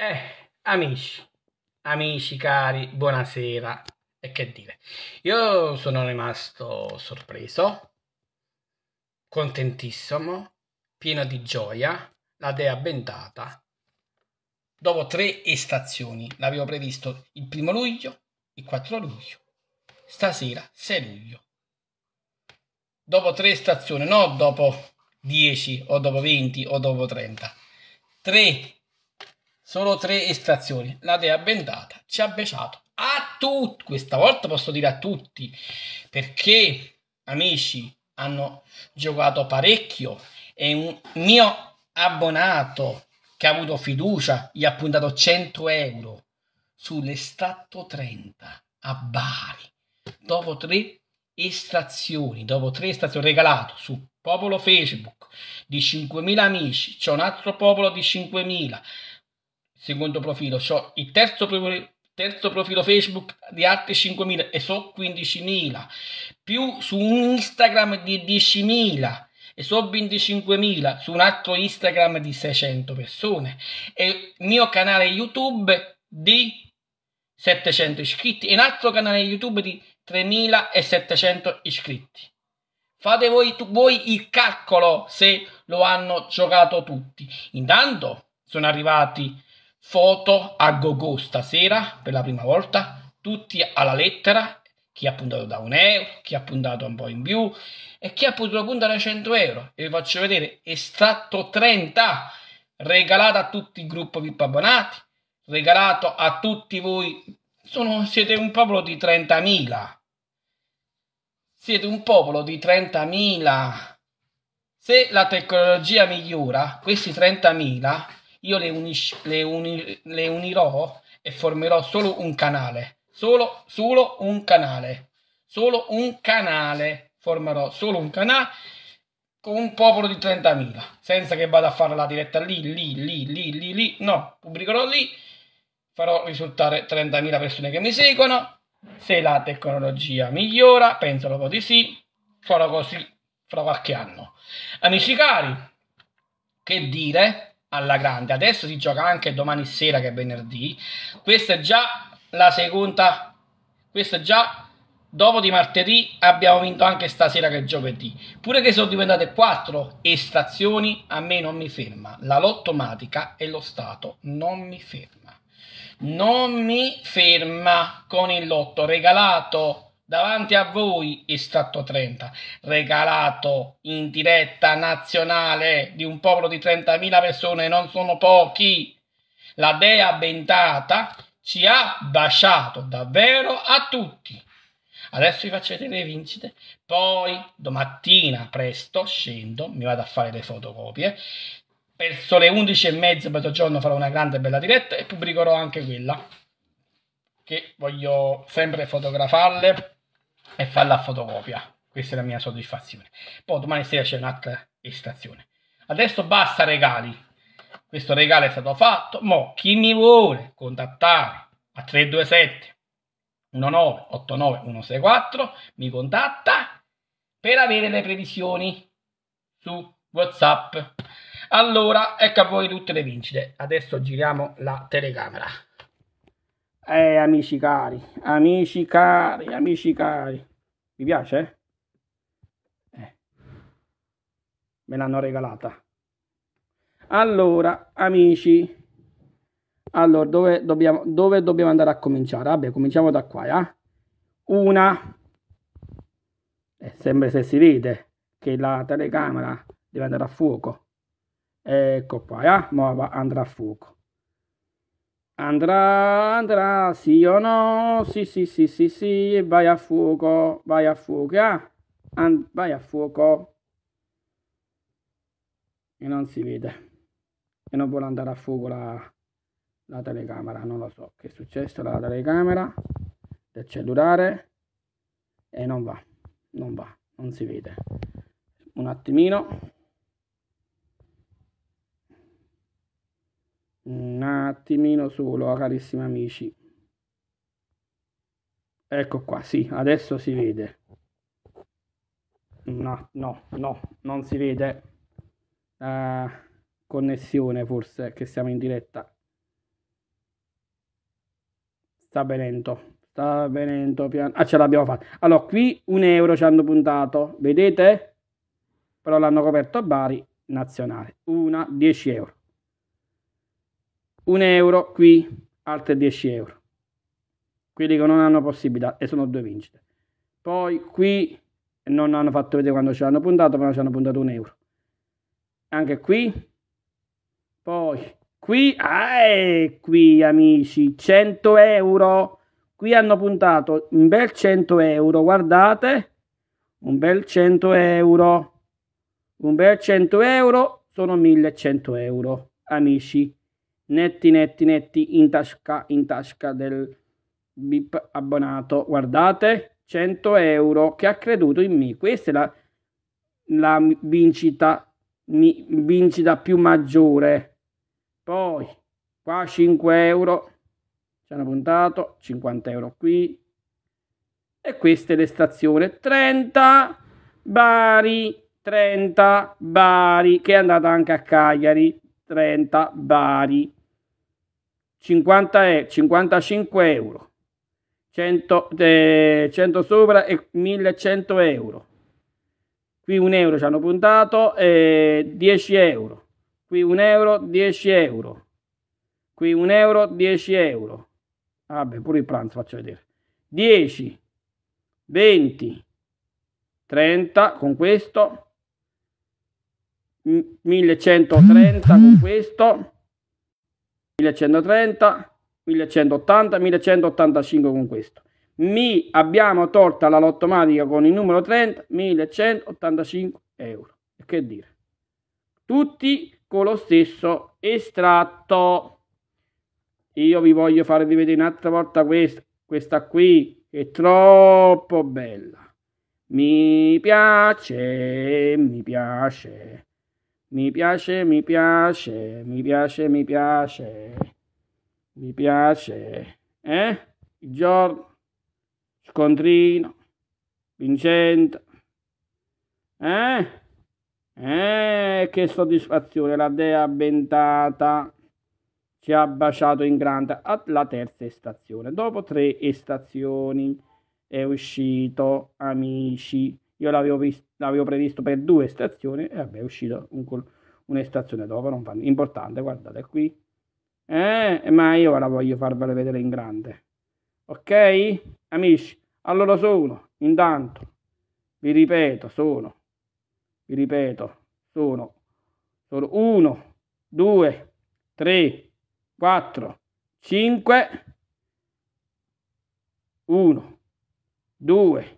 Eh, amici, amici cari, buonasera. E che dire, io sono rimasto sorpreso, contentissimo, pieno di gioia, la dea bendata. Dopo tre estazioni, l'avevo previsto il primo luglio, il 4 luglio, stasera 6 luglio. Dopo tre stazioni, no dopo 10 o dopo 20 o dopo 30. Tre Solo tre estrazioni. La dea bendata ci ha baciato a tutti. Questa volta posso dire a tutti. Perché, amici, hanno giocato parecchio. E un mio abbonato che ha avuto fiducia gli ha puntato 100 euro sull'estratto 30 a Bari. Dopo tre estrazioni, dopo tre estrazioni regalato su popolo Facebook di 5.000 amici, c'è un altro popolo di 5.000 Secondo profilo, ho il terzo profilo, terzo profilo Facebook di altri 5.000 e so 15.000, più su un Instagram di 10.000 e so 25.000 su un altro Instagram di 600 persone e il mio canale YouTube di 700 iscritti e un altro canale YouTube di 3.700 iscritti. Fate voi, tu, voi il calcolo se lo hanno giocato tutti. Intanto sono arrivati foto a go-go stasera per la prima volta, tutti alla lettera, chi ha puntato da un euro, chi ha puntato un po' in più e chi ha potuto puntare a 100 euro. E vi faccio vedere, estratto 30, regalato a tutti il gruppo VIP abbonati, regalato a tutti voi, Sono, siete un popolo di 30.000. Siete un popolo di 30.000. Se la tecnologia migliora, questi 30.000 io le, unis, le, uni, le unirò e formerò solo un canale, solo, solo un canale, solo un canale, formerò solo un canale con un popolo di 30.000, senza che vada a fare la diretta lì, lì, lì, lì, lì, lì, no, pubblicherò lì, farò risultare 30.000 persone che mi seguono, se la tecnologia migliora, penso un po' di sì, farò così fra qualche anno. Amici cari, che dire? alla grande. Adesso si gioca anche domani sera che è venerdì. Questa è già la seconda. Questa è già dopo di martedì abbiamo vinto anche stasera che è giovedì. Pure che sono diventate quattro estrazioni, a me non mi ferma. La lottomatica e lo Stato non mi ferma. Non mi ferma con il lotto regalato davanti a voi estratto 30 regalato in diretta nazionale di un popolo di 30.000 persone non sono pochi la dea bentata ci ha baciato davvero a tutti adesso vi faccio vedere le vincite poi domattina presto scendo mi vado a fare le fotocopie verso le 11 e mezza mezzogiorno farò una grande bella diretta e pubblicherò anche quella che voglio sempre fotografarle e fa la fotocopia. Questa è la mia soddisfazione. Poi domani sera c'è un'altra estrazione. Adesso basta regali. Questo regalo è stato fatto. Mo chi mi vuole contattare a 327 1989 164 mi contatta per avere le previsioni su WhatsApp. Allora, ecco a voi tutte le vincite. Adesso giriamo la telecamera. Eh, amici cari, amici cari, amici cari. Vi piace? Eh? Me l'hanno regalata. Allora, amici, allora dove dobbiamo, dove dobbiamo andare a cominciare? Vabbè, cominciamo da qua, eh? Una, eh, sempre se si vede che la telecamera deve andare a fuoco. Ecco qua, eh? Mo andrà a fuoco. Andrà, andrà, sì o no? Sì, sì, sì, sì, sì, vai a fuoco, vai a fuoco, ah, and- vai a fuoco. E non si vede. E non vuole andare a fuoco la, la telecamera, non lo so che è successo la telecamera del cellulare e non va, non va, non si vede. Un attimino. un attimino solo carissimi amici ecco qua sì adesso si vede no no no non si vede la connessione forse che siamo in diretta sta venendo sta venendo piano ah ce l'abbiamo fatta allora qui un euro ci hanno puntato vedete però l'hanno coperto a Bari nazionale una 10 euro 1 euro qui, altre 10 euro. Quelli che non hanno possibilità e sono due vincite. Poi qui non hanno fatto vedere quando ci hanno puntato, ma ci hanno puntato un euro. Anche qui. Poi qui, ah, qui amici, 100 euro. Qui hanno puntato un bel 100 euro, guardate. Un bel 100 euro. Un bel 100 euro sono 1100 euro, amici netti netti netti in tasca in tasca del bip abbonato guardate 100 euro che ha creduto in me questa è la, la vincita mi, vincita più maggiore poi qua 5 euro ci hanno puntato 50 euro qui e questa è l'estazione 30 Bari 30 Bari che è andata anche a Cagliari 30 Bari 50 e 55 euro 100, eh, 100 sopra e 1100 euro qui un euro ci hanno puntato eh, 10 euro qui un euro 10 euro qui un euro 10 euro vabbè pure il pranzo faccio vedere 10 20 30 con questo 1130 con questo 1130, 1180, 1185 con questo. Mi abbiamo tolta la lottomatica con il numero 30, 1185 euro. Che dire? Tutti con lo stesso estratto. Io vi voglio fare rivedere un'altra volta questa, questa qui è troppo bella. Mi piace, mi piace. Mi piace, mi piace, mi piace, mi piace, mi piace. Eh? Giorgio, Scontrino, Vincente. Eh? Eh, che soddisfazione, la dea bentata ci ha baciato in grande alla terza estazione. Dopo tre estazioni è uscito, amici. Io l'avevo, visto, l'avevo previsto per due stazioni e vabbè è uscita un col- un'estazione dopo, non fa, importante, guardate qui. Eh, ma io ora voglio farvelo vedere in grande. Ok? Amici, allora sono, intanto, vi ripeto, sono, vi ripeto, sono, sono 1, 2, 3, 4, 5, 1, 2,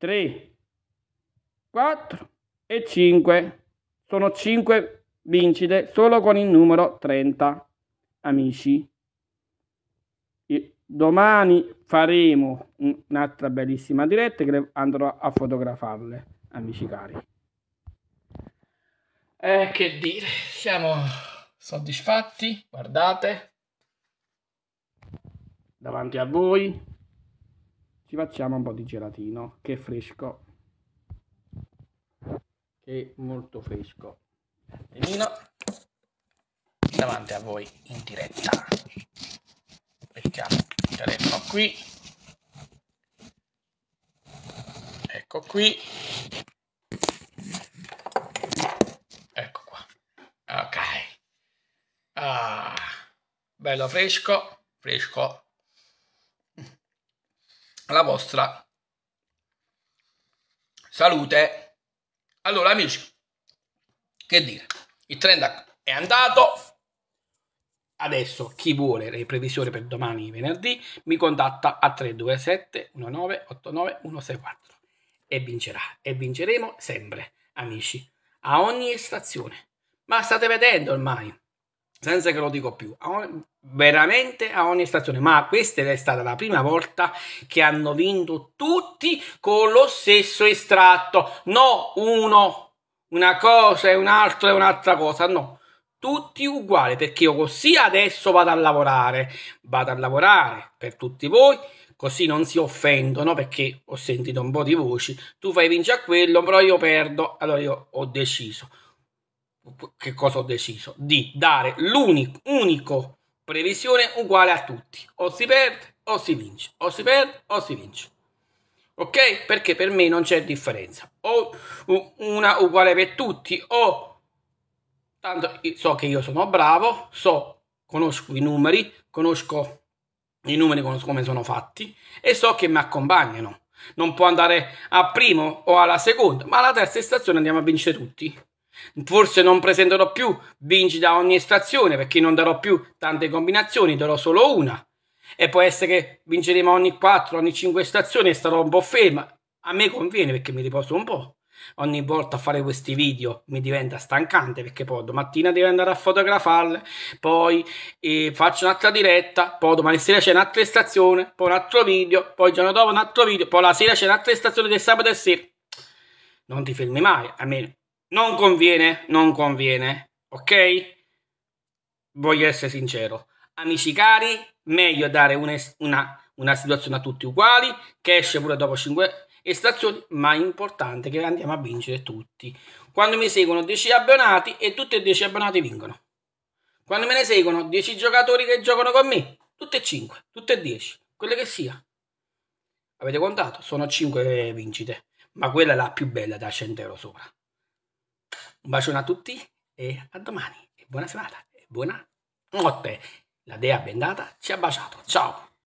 3, 4 e 5. Sono 5 vincite solo con il numero 30, amici. E domani faremo un'altra bellissima diretta che andrò a fotografarle, amici cari. Eh, che dire, siamo soddisfatti, guardate, davanti a voi, ci facciamo un po' di gelatino che è fresco che è molto fresco Emino davanti a voi in diretta mettiamo il telefono qui ecco qui ecco qua ok ah, bello fresco fresco la vostra salute. Allora, amici, che dire? Il trend è andato. Adesso chi vuole le previsioni per domani venerdì mi contatta a 327 1989 164 e vincerà e vinceremo sempre, amici, a ogni stazione. Ma state vedendo ormai senza che lo dico più, a ogni, veramente a ogni stazione. Ma questa è stata la prima volta che hanno vinto tutti con lo stesso estratto, no uno, una cosa e un altro e un'altra cosa, no. Tutti uguali perché io così adesso vado a lavorare, vado a lavorare per tutti voi, così non si offendono perché ho sentito un po' di voci. Tu fai vincere a quello, però io perdo. Allora io ho deciso che cosa ho deciso? Di dare l'unico previsione uguale a tutti. O si perde o si vince, o si perde o si vince. Ok? Perché per me non c'è differenza. O una uguale per tutti, o tanto so che io sono bravo, so, conosco i numeri, conosco i numeri, conosco come sono fatti e so che mi accompagnano. Non può andare a primo o alla seconda, ma alla terza stazione andiamo a vincere tutti. Forse non presenterò più vinci da ogni stazione perché non darò più tante combinazioni, darò solo una. E può essere che vinceremo ogni 4, ogni 5 stazioni e starò un po' ferma. A me conviene perché mi riposo un po'. Ogni volta a fare questi video mi diventa stancante perché poi domattina devo andare a fotografarle, poi eh, faccio un'altra diretta, poi domani sera c'è un'altra stazione, poi un altro video, poi il giorno dopo un altro video, poi la sera c'è un'altra stazione del sabato e sera. Non ti fermi mai, almeno non conviene, non conviene, ok? Voglio essere sincero. Amici cari, meglio dare una, una, una situazione a tutti uguali, che esce pure dopo 5 estrazioni, ma è importante che andiamo a vincere tutti. Quando mi seguono 10 abbonati e tutti e 10 abbonati vincono. Quando me ne seguono 10 giocatori che giocano con me, tutte e 5, tutte e 10, quelle che sia. Avete contato? Sono 5 vincite, ma quella è la più bella da 100 euro sopra. Un bacione a tutti e a domani. E buona serata e buona notte. La dea bendata ci ha baciato. Ciao!